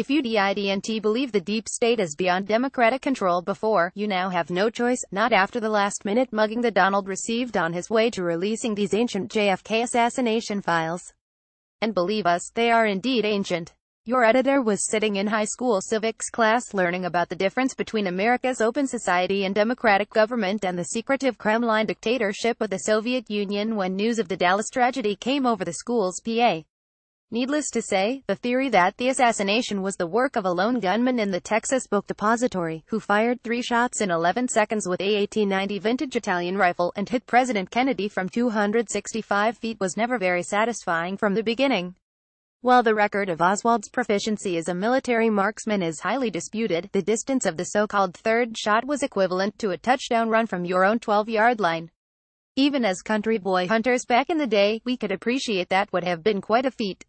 If you DIDNT believe the deep state is beyond Democratic control before, you now have no choice, not after the last-minute mugging that Donald received on his way to releasing these ancient JFK assassination files. And believe us, they are indeed ancient. Your editor was sitting in high school civics class learning about the difference between America's open society and democratic government and the secretive Kremlin dictatorship of the Soviet Union when news of the Dallas tragedy came over the school's PA. Needless to say, the theory that the assassination was the work of a lone gunman in the Texas Book Depository, who fired three shots in 11 seconds with a 1890 vintage Italian rifle and hit President Kennedy from 265 feet was never very satisfying from the beginning. While the record of Oswald's proficiency as a military marksman is highly disputed, the distance of the so-called third shot was equivalent to a touchdown run from your own 12-yard line. Even as country boy hunters back in the day, we could appreciate that would have been quite a feat.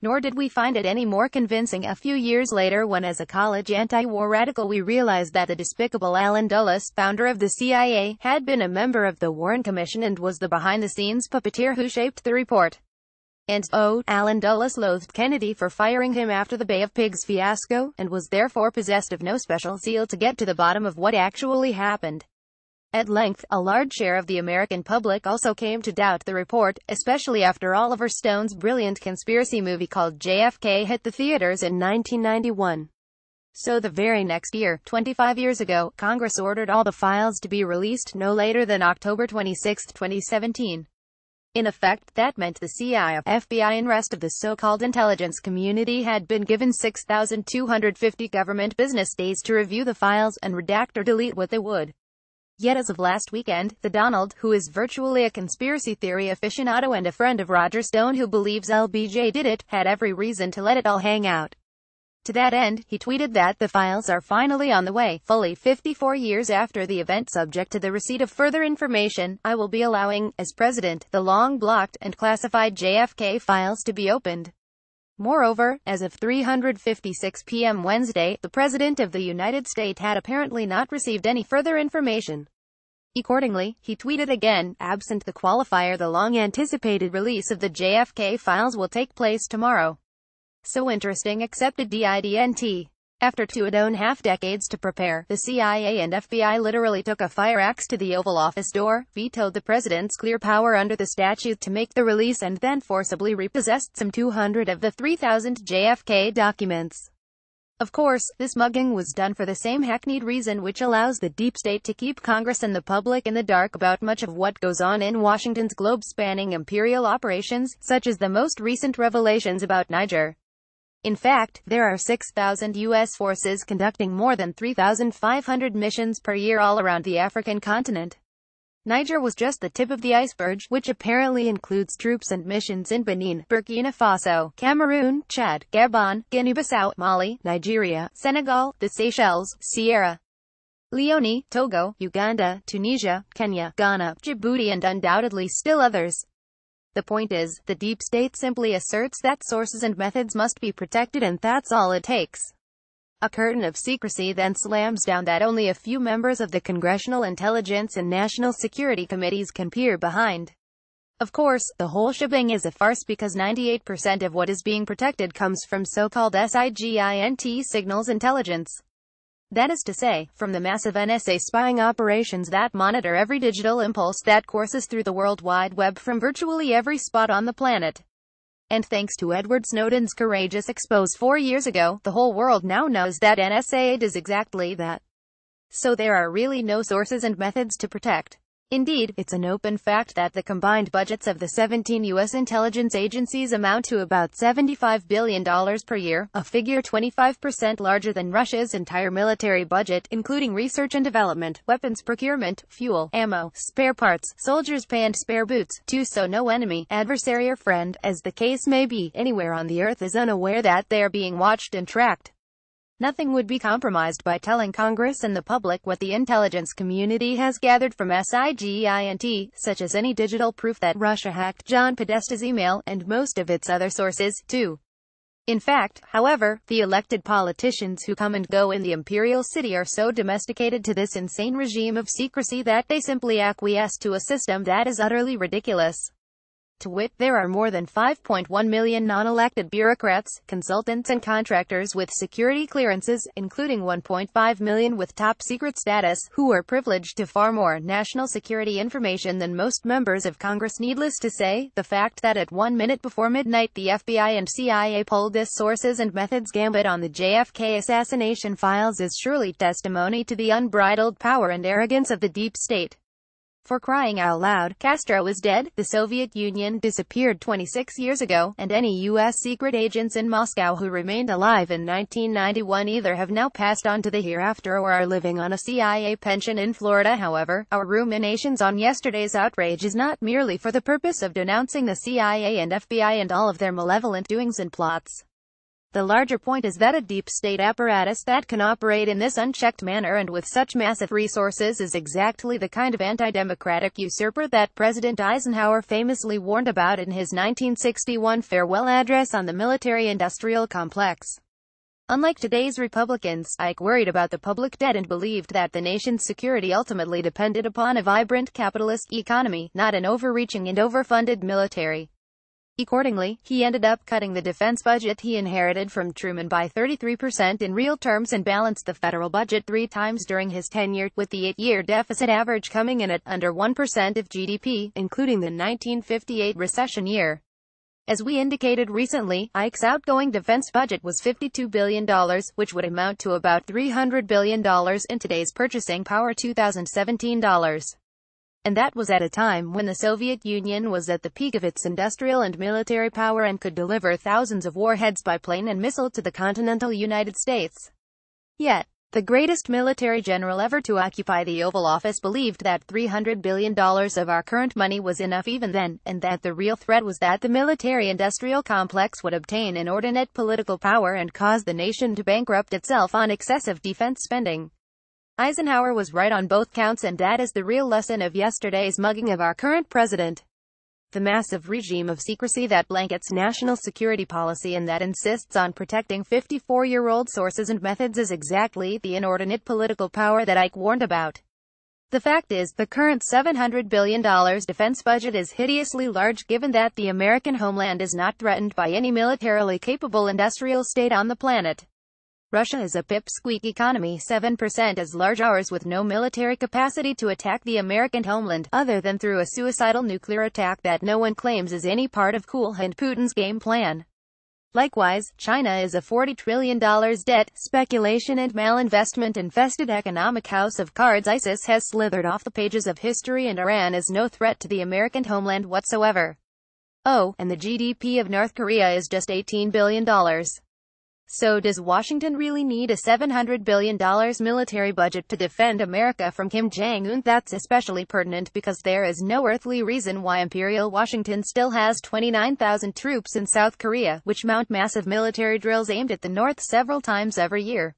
Nor did we find it any more convincing a few years later when as a college anti-war radical we realized that the despicable Alan Dulles, founder of the CIA, had been a member of the Warren Commission and was the behind-the-scenes puppeteer who shaped the report. And, oh, Alan Dulles loathed Kennedy for firing him after the Bay of Pigs fiasco, and was therefore possessed of no special zeal to get to the bottom of what actually happened. At length, a large share of the American public also came to doubt the report, especially after Oliver Stone's brilliant conspiracy movie called JFK hit the theaters in 1991. So the very next year, 25 years ago, Congress ordered all the files to be released no later than October 26, 2017. In effect, that meant the CIA, FBI and rest of the so-called intelligence community had been given 6,250 government business days to review the files and redact or delete what they would. Yet as of last weekend, the Donald, who is virtually a conspiracy theory aficionado and a friend of Roger Stone who believes LBJ did it, had every reason to let it all hang out. To that end, he tweeted that the files are finally on the way, fully 54 years after the event subject to the receipt of further information, I will be allowing, as president, the long-blocked and classified JFK files to be opened. Moreover, as of 3:56 p.m. Wednesday, the President of the United States had apparently not received any further information. Accordingly, he tweeted again, absent the qualifier the long-anticipated release of the JFK files will take place tomorrow. So interesting accepted DIDNT. After two and a half decades to prepare, the CIA and FBI literally took a fire axe to the Oval Office door, vetoed the president's clear power under the statute to make the release and then forcibly repossessed some 200 of the 3,000 JFK documents. Of course, this mugging was done for the same hackneyed reason which allows the deep state to keep Congress and the public in the dark about much of what goes on in Washington's globe-spanning imperial operations, such as the most recent revelations about Niger. In fact, there are 6,000 U.S. forces conducting more than 3,500 missions per year all around the African continent. Niger was just the tip of the iceberg, which apparently includes troops and missions in Benin, Burkina Faso, Cameroon, Chad, Gabon, Guinea-Bissau, Mali, Nigeria, Senegal, the Seychelles, Sierra Leone, Togo, Uganda, Tunisia, Kenya, Ghana, Djibouti and undoubtedly still others. The point is, the deep state simply asserts that sources and methods must be protected and that's all it takes. A curtain of secrecy then slams down that only a few members of the Congressional Intelligence and National Security Committees can peer behind. Of course, the whole shebang is a farce because 98% of what is being protected comes from so-called SIGINT signals intelligence. That is to say, from the massive NSA spying operations that monitor every digital impulse that courses through the World Wide Web from virtually every spot on the planet. And thanks to Edward Snowden's courageous expose four years ago, the whole world now knows that NSA does exactly that. So there are really no sources and methods to protect. Indeed, it's an open fact that the combined budgets of the 17 U.S. intelligence agencies amount to about $75 billion per year, a figure 25% larger than Russia's entire military budget, including research and development, weapons procurement, fuel, ammo, spare parts, soldiers pay and spare boots, too so no enemy, adversary or friend, as the case may be, anywhere on the earth is unaware that they are being watched and tracked. Nothing would be compromised by telling Congress and the public what the intelligence community has gathered from SIGINT, such as any digital proof that Russia hacked John Podesta's email and most of its other sources, too. In fact, however, the elected politicians who come and go in the imperial city are so domesticated to this insane regime of secrecy that they simply acquiesce to a system that is utterly ridiculous. To wit, there are more than 5.1 million non-elected bureaucrats, consultants and contractors with security clearances, including 1.5 million with top secret status, who are privileged to far more national security information than most members of Congress. Needless to say, the fact that at one minute before midnight the FBI and CIA pulled this sources and methods gambit on the JFK assassination files is surely testimony to the unbridled power and arrogance of the deep state. For crying out loud, Castro is dead, the Soviet Union disappeared 26 years ago, and any U.S. secret agents in Moscow who remained alive in 1991 either have now passed on to the hereafter or are living on a CIA pension in Florida. However, our ruminations on yesterday's outrage is not merely for the purpose of denouncing the CIA and FBI and all of their malevolent doings and plots. The larger point is that a deep state apparatus that can operate in this unchecked manner and with such massive resources is exactly the kind of anti-democratic usurper that President Eisenhower famously warned about in his 1961 farewell address on the military-industrial complex. Unlike today's Republicans, Ike worried about the public debt and believed that the nation's security ultimately depended upon a vibrant capitalist economy, not an overreaching and overfunded military. Accordingly, he ended up cutting the defense budget he inherited from Truman by 33% in real terms and balanced the federal budget three times during his tenure, with the eight-year deficit average coming in at under 1% of GDP, including the 1958 recession year. As we indicated recently, Ike's outgoing defense budget was $52 billion, which would amount to about $300 billion in today's purchasing power 2017 dollars. And that was at a time when the Soviet Union was at the peak of its industrial and military power and could deliver thousands of warheads by plane and missile to the continental United States. Yet, the greatest military general ever to occupy the Oval Office believed that $300 billion of our current money was enough even then, and that the real threat was that the military-industrial complex would obtain inordinate political power and cause the nation to bankrupt itself on excessive defense spending. Eisenhower was right on both counts and that is the real lesson of yesterday's mugging of our current president. The massive regime of secrecy that blankets national security policy and that insists on protecting 54-year-old sources and methods is exactly the inordinate political power that Ike warned about. The fact is, the current $700 billion defense budget is hideously large given that the American homeland is not threatened by any militarily capable industrial state on the planet. Russia is a pipsqueak economy 7% as large ours with no military capacity to attack the American homeland, other than through a suicidal nuclear attack that no one claims is any part of Cool Hand Putin's game plan. Likewise, China is a $40 trillion debt, speculation and malinvestment-infested economic house of cards ISIS has slithered off the pages of history and Iran is no threat to the American homeland whatsoever. Oh, and the GDP of North Korea is just $18 billion. So does Washington really need a $700 billion military budget to defend America from Kim Jong-un? That's especially pertinent because there is no earthly reason why Imperial Washington still has 29,000 troops in South Korea, which mount massive military drills aimed at the North several times every year.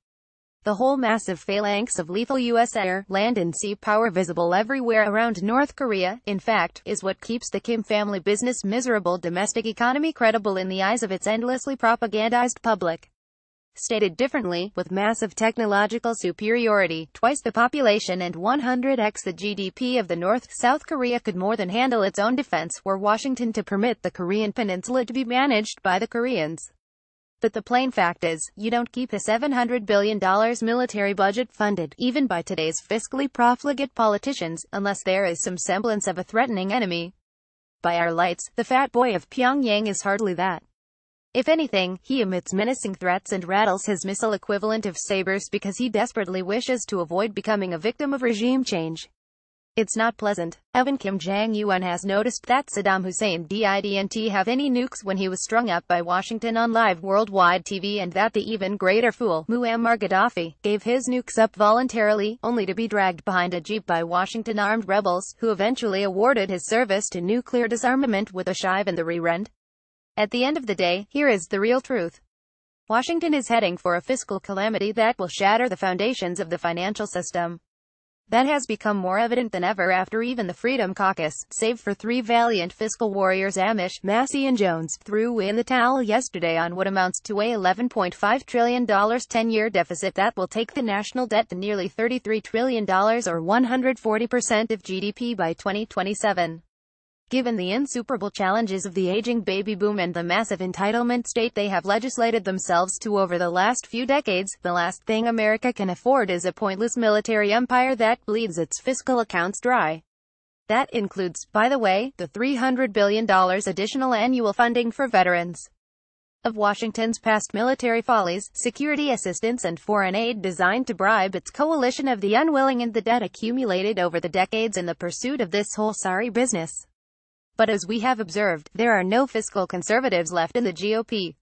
The whole massive phalanx of lethal U.S. air, land and sea power visible everywhere around North Korea, in fact, is what keeps the Kim family business miserable domestic economy credible in the eyes of its endlessly propagandized public. Stated differently, with massive technological superiority, twice the population and 100x the GDP of the North, South Korea could more than handle its own defense were Washington to permit the Korean peninsula to be managed by the Koreans. But the plain fact is, you don't keep a $700 billion military budget funded, even by today's fiscally profligate politicians, unless there is some semblance of a threatening enemy. By our lights, the fat boy of Pyongyang is hardly that. If anything, he emits menacing threats and rattles his missile equivalent of sabers because he desperately wishes to avoid becoming a victim of regime change. It's not pleasant. Evan Kim Jong un has noticed that Saddam Hussein didn't have any nukes when he was strung up by Washington on live worldwide TV and that the even greater fool, Muammar Gaddafi, gave his nukes up voluntarily, only to be dragged behind a jeep by Washington armed rebels, who eventually awarded his service to nuclear disarmament with a shive in the rear end. At the end of the day, here is the real truth. Washington is heading for a fiscal calamity that will shatter the foundations of the financial system. That has become more evident than ever after even the Freedom Caucus, save for three valiant fiscal warriors Amish, Massey and Jones, threw in the towel yesterday on what amounts to a $11.5 trillion 10-year deficit that will take the national debt to nearly $33 trillion or 140% of GDP by 2027. Given the insuperable challenges of the aging baby boom and the massive entitlement state they have legislated themselves to over the last few decades, the last thing America can afford is a pointless military empire that bleeds its fiscal accounts dry. That includes, by the way, the $300 billion additional annual funding for veterans. Of Washington's past military follies, security assistance and foreign aid designed to bribe its coalition of the unwilling and the debt accumulated over the decades in the pursuit of this whole sorry business. But as we have observed, there are no fiscal conservatives left in the GOP.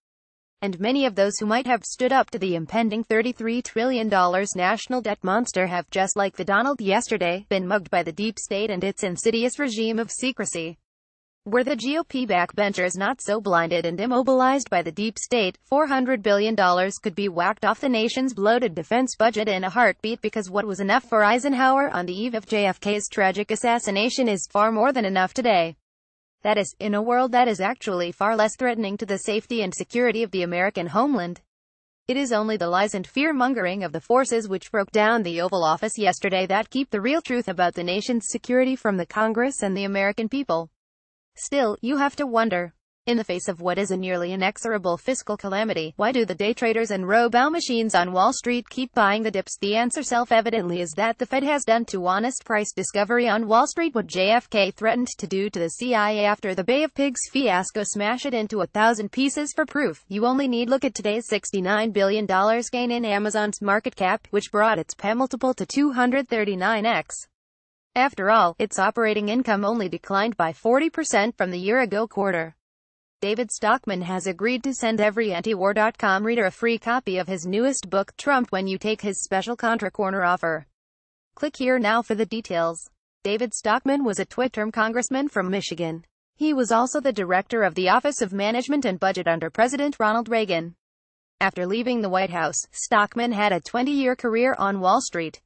And many of those who might have stood up to the impending $33 trillion national debt monster have, just like the Donald yesterday, been mugged by the deep state and its insidious regime of secrecy. Were the GOP backbenchers not so blinded and immobilized by the deep state, $400 billion could be whacked off the nation's bloated defense budget in a heartbeat because what was enough for Eisenhower on the eve of JFK's tragic assassination is far more than enough today. That is, in a world that is actually far less threatening to the safety and security of the American homeland. It is only the lies and fear-mongering of the forces which broke down the Oval Office yesterday that keep the real truth about the nation's security from the Congress and the American people. Still, you have to wonder, in the face of what is a nearly inexorable fiscal calamity, why do the day traders and robo machines on Wall Street keep buying the dips? The answer self-evidently is that the Fed has done to honest price discovery on Wall Street what JFK threatened to do to the CIA after the Bay of Pigs fiasco smash it into a thousand pieces for proof. You only need look at today's $69 billion gain in Amazon's market cap, which brought its PE multiple to 239x. After all, its operating income only declined by 40% from the year-ago quarter. David Stockman has agreed to send every antiwar.com reader a free copy of his newest book Trump when you take his special Contra Corner offer. Click here now for the details. David Stockman was a twit-term congressman from Michigan. He was also the director of the Office of Management and Budget under President Ronald Reagan. After leaving the White House, Stockman had a 20-year career on Wall Street.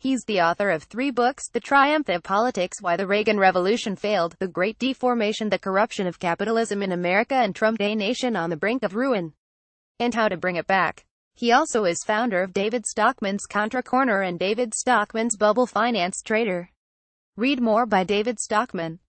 He's the author of three books, The Triumph of Politics, Why the Reagan Revolution Failed, The Great Deformation, The Corruption of Capitalism in America and Trump, A Nation on the Brink of Ruin, and How to Bring It Back. He also is founder of David Stockman's Contra Corner and David Stockman's Bubble Finance Trader. Read more by David Stockman.